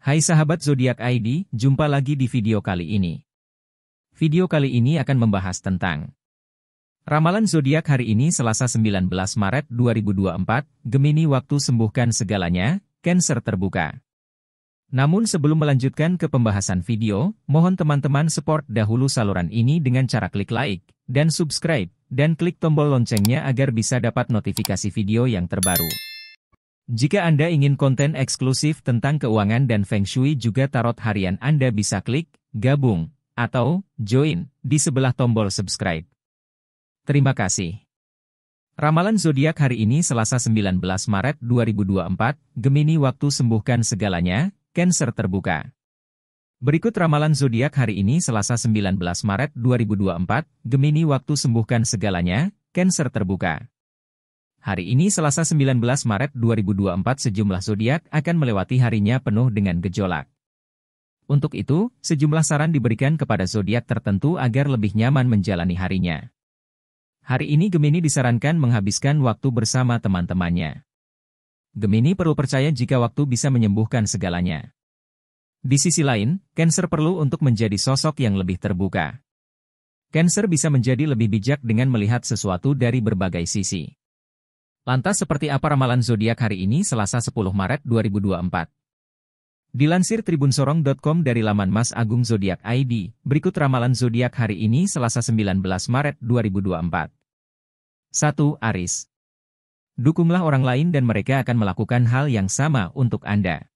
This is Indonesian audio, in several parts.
Hai sahabat zodiak ID, jumpa lagi di video kali ini. Video kali ini akan membahas tentang Ramalan zodiak hari ini Selasa 19 Maret 2024, Gemini waktu sembuhkan segalanya, Cancer terbuka. Namun sebelum melanjutkan ke pembahasan video, mohon teman-teman support dahulu saluran ini dengan cara klik like dan subscribe, dan klik tombol loncengnya agar bisa dapat notifikasi video yang terbaru. Jika Anda ingin konten eksklusif tentang keuangan dan Feng Shui juga tarot harian Anda bisa klik, gabung, atau join di sebelah tombol subscribe. Terima kasih. Ramalan zodiak hari ini Selasa 19 Maret 2024, Gemini waktu sembuhkan segalanya, Cancer terbuka. Berikut ramalan zodiak hari ini Selasa 19 Maret 2024, Gemini waktu sembuhkan segalanya, Cancer terbuka. Hari ini Selasa 19 Maret 2024 sejumlah zodiak akan melewati harinya penuh dengan gejolak. Untuk itu, sejumlah saran diberikan kepada zodiak tertentu agar lebih nyaman menjalani harinya. Hari ini Gemini disarankan menghabiskan waktu bersama teman-temannya. Gemini perlu percaya jika waktu bisa menyembuhkan segalanya. Di sisi lain, Cancer perlu untuk menjadi sosok yang lebih terbuka. Cancer bisa menjadi lebih bijak dengan melihat sesuatu dari berbagai sisi. Lantas seperti apa ramalan zodiak hari ini Selasa 10 Maret 2024? Dilansir tribunsorong.com dari laman Mas Agung Zodiak ID, berikut ramalan zodiak hari ini Selasa 19 Maret 2024. 1. Aris. Dukunglah orang lain dan mereka akan melakukan hal yang sama untuk Anda.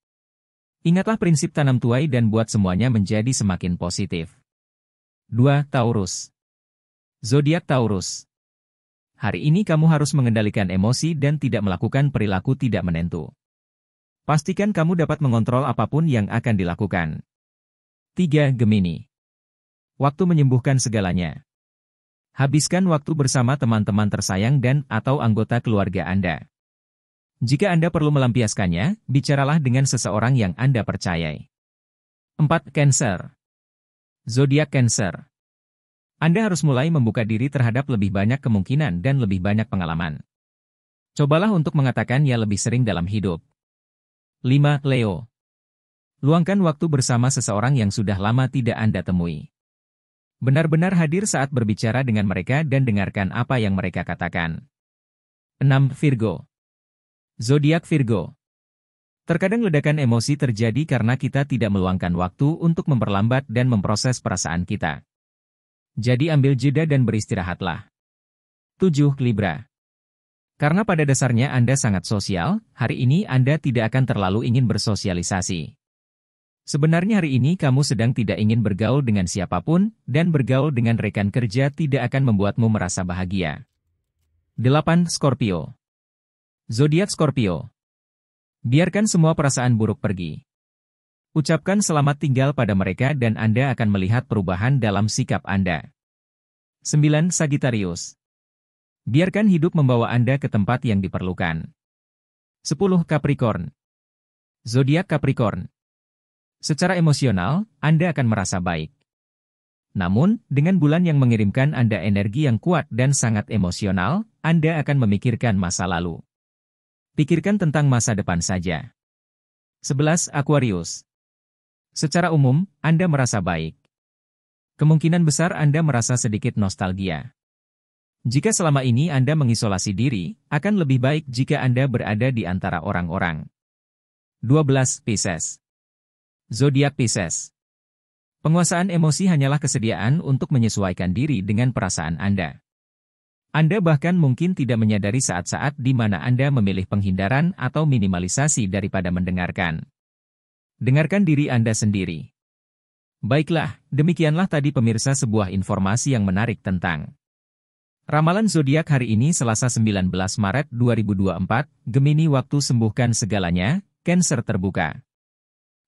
Ingatlah prinsip tanam tuai dan buat semuanya menjadi semakin positif. 2. Taurus. Zodiak Taurus. Hari ini kamu harus mengendalikan emosi dan tidak melakukan perilaku tidak menentu. Pastikan kamu dapat mengontrol apapun yang akan dilakukan. 3. Gemini Waktu menyembuhkan segalanya. Habiskan waktu bersama teman-teman tersayang dan atau anggota keluarga Anda. Jika Anda perlu melampiaskannya, bicaralah dengan seseorang yang Anda percayai. 4. Cancer Zodiak Cancer anda harus mulai membuka diri terhadap lebih banyak kemungkinan dan lebih banyak pengalaman. Cobalah untuk mengatakan ya lebih sering dalam hidup. 5. Leo Luangkan waktu bersama seseorang yang sudah lama tidak Anda temui. Benar-benar hadir saat berbicara dengan mereka dan dengarkan apa yang mereka katakan. 6. Virgo Zodiak Virgo Terkadang ledakan emosi terjadi karena kita tidak meluangkan waktu untuk memperlambat dan memproses perasaan kita. Jadi ambil jeda dan beristirahatlah. 7. Libra Karena pada dasarnya Anda sangat sosial, hari ini Anda tidak akan terlalu ingin bersosialisasi. Sebenarnya hari ini kamu sedang tidak ingin bergaul dengan siapapun, dan bergaul dengan rekan kerja tidak akan membuatmu merasa bahagia. 8. Scorpio Zodiak Scorpio Biarkan semua perasaan buruk pergi. Ucapkan selamat tinggal pada mereka dan Anda akan melihat perubahan dalam sikap Anda. 9. Sagittarius Biarkan hidup membawa Anda ke tempat yang diperlukan. 10. Capricorn Zodiak Capricorn Secara emosional, Anda akan merasa baik. Namun, dengan bulan yang mengirimkan Anda energi yang kuat dan sangat emosional, Anda akan memikirkan masa lalu. Pikirkan tentang masa depan saja. 11. Aquarius Secara umum, Anda merasa baik. Kemungkinan besar Anda merasa sedikit nostalgia. Jika selama ini Anda mengisolasi diri, akan lebih baik jika Anda berada di antara orang-orang. 12. Pisces Zodiak Pisces Penguasaan emosi hanyalah kesediaan untuk menyesuaikan diri dengan perasaan Anda. Anda bahkan mungkin tidak menyadari saat-saat di mana Anda memilih penghindaran atau minimalisasi daripada mendengarkan. Dengarkan diri Anda sendiri. Baiklah, demikianlah tadi pemirsa sebuah informasi yang menarik tentang Ramalan zodiak hari ini Selasa 19 Maret 2024, Gemini waktu sembuhkan segalanya, Cancer terbuka.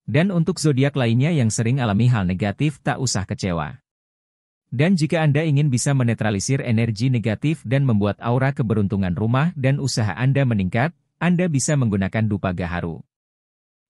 Dan untuk zodiak lainnya yang sering alami hal negatif tak usah kecewa. Dan jika Anda ingin bisa menetralisir energi negatif dan membuat aura keberuntungan rumah dan usaha Anda meningkat, Anda bisa menggunakan dupa gaharu.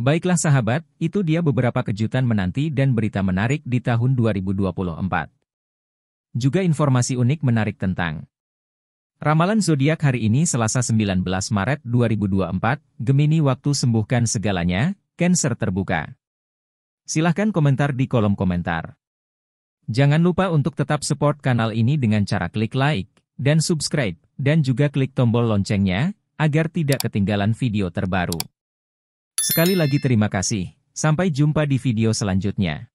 Baiklah sahabat, itu dia beberapa kejutan menanti dan berita menarik di tahun 2024. Juga informasi unik menarik tentang Ramalan zodiak hari ini Selasa 19 Maret 2024, Gemini waktu sembuhkan segalanya, Cancer terbuka. Silahkan komentar di kolom komentar. Jangan lupa untuk tetap support kanal ini dengan cara klik like, dan subscribe, dan juga klik tombol loncengnya, agar tidak ketinggalan video terbaru. Sekali lagi terima kasih. Sampai jumpa di video selanjutnya.